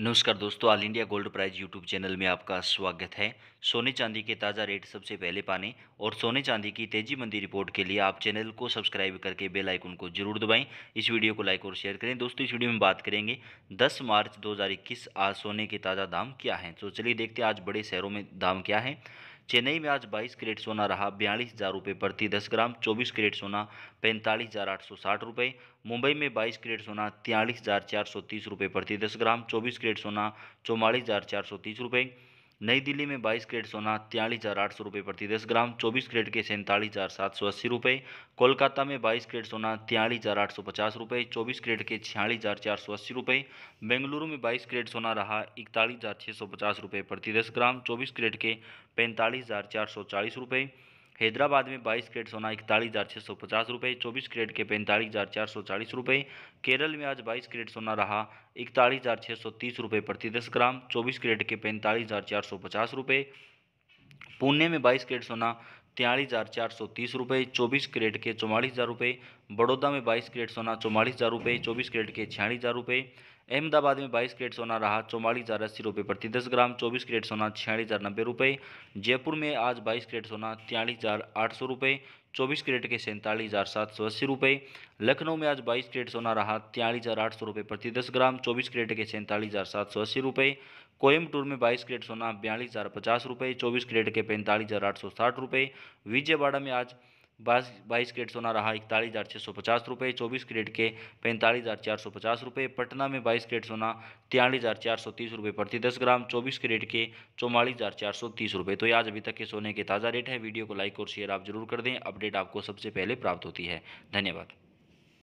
नमस्कार दोस्तों all India gold price YouTube channel में आपका स्वागत है सोने चांदी के ताज़ा रेट सबसे पहले पाने और सोने चांदी की तेजी मंदी रिपोर्ट के लिए आप चैनल को सब्सक्राइब करके बेल आइकन को जरूर दबाएं इस वीडियो को लाइक और शेयर करें दोस्तों इस वीडियो में बात करेंगे 10 मार्च 2021 आज सोने के ताज़ा दाम क्या हैं तो चलिए देखते हैं आज बड़े शहरों में दाम क्या है चेन्नई में आज 22 कैरेट सोना रहा बयालीस हज़ार रुपये प्रति दस ग्राम 24 कैरेट सोना पैंतालीस हज़ार आठ सौ साठ रुपये मुंबई में 22 कैरेट सोना तियालीस हज़ार चार सौ तीस रुपये प्रति दस ग्राम 24 कैरेट सोना चौवालीस हज़ार चार सौ तीस रुपये नई दिल्ली में 22 ग्रेड सोना तियालीस हज़ार आठ सौ रुपये प्रति दस ग्राम 24 ग्रेड के सैंतालीस हज़ार सात सौ अस्सी रुपये कोलकाता में 22 ग्रेड सोना तियालीस हज़ार आठ सौ पचास रुपये चौबीस ग्रेड के छियालीस हज़ार चार सौ अस्सी रुपये बेंगलुरु में 22 ग्रेड सोना रहा इकतालीस हज़ार छः सौ पचास रुपये प्रति दस ग्राम चौबीस ग्रेड के पैंतालीस हज़ार चार सौ चालीस रुपये हैदराबाद में बाईस कैरेट सोना इकतालीस हज़ार छः सौ पचास रुपये चौबीस कैरेट के पैंतालीस हज़ार चार सौ चालीस रुपये केरल में आज बाईस कैरेट सोना रहा इकतालीस हज़ार छः सौ तीस रुपये प्रति दस ग्राम चौबीस कैरेट के पैंतालीस हज़ार चार सौ पचास रुपये पुणे में बाईस कैरेट सोना तिहालीस हज़ार चार सौ तीस रुपये चौबीस करेट के चौवालीस हज़ार रुपये बड़ौदा में बाईस करेट सोना चौवालीस हज़ार रुपये चौबीस करेट के छियालीस हज़ार रुपये अहमदाबाद में बाईस करेट सोना रहा चौवालीस हज़ार अस्सी रुपये प्रति दस ग्राम चौबीस करेट सोना छियालीस हज़ार नब्बे रुपये जयपुर में आज बाईस करेट सोना तियालीस हज़ार आठ सौ रुपये चौबीस करेट के सैंतालीस हज़ार सात सौ अस्सी रुपये लखनऊ में आज बाईस करेट सोना रहा तियालीस हज़ार आठ सौ रुपये प्रति दस ग्राम चौबीस करेट के सैंतालीस हज़ार सात सौ अस्सी रुपये कोयम्बटूर में बाईस क्रेड सोना बयालीस हज़ार पचास रुपये चौबीस क्रेड के पैंतालीस हज़ार आठ सौ साठ रुपये विजयवाड़ा में आज बाईस बाईस क्रेड सोना रहा इकतालीस हज़ार छः सौ पचास रुपये चौबीस क्रेड के पैंतालीस हज़ार चार सौ पचास रुपये पटना में बाईस क्रेड सोना तिरालीस हज़ार चार सौ तीस रुपये प्रति दस ग्राम चौबीस कैरेट के चौवालीस हज़ार चार सौ तीस रुपये तो ये आज अभी तक के सोने के ताज़ा रेट है वीडियो को लाइक और शेयर आप जरूर कर दें अपडेट आपको सबसे पहले प्राप्त होती है धन्यवाद